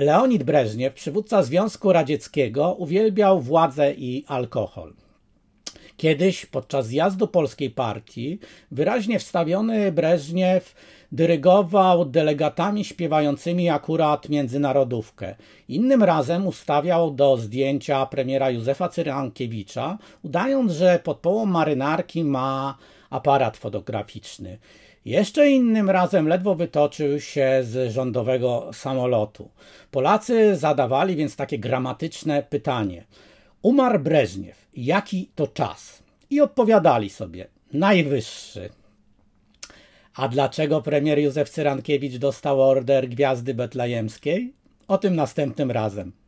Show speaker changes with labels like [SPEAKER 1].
[SPEAKER 1] Leonid Breżniew, przywódca Związku Radzieckiego, uwielbiał władzę i alkohol. Kiedyś podczas zjazdu polskiej partii wyraźnie wstawiony Breżniew dyrygował delegatami śpiewającymi akurat międzynarodówkę. Innym razem ustawiał do zdjęcia premiera Józefa Cyrankiewicza, udając, że pod połą marynarki ma aparat fotograficzny. Jeszcze innym razem ledwo wytoczył się z rządowego samolotu. Polacy zadawali więc takie gramatyczne pytanie: Umarł Breżniew, jaki to czas? I odpowiadali sobie: najwyższy. A dlaczego premier Józef Cyrankiewicz dostał order Gwiazdy Betlejemskiej? O tym następnym razem.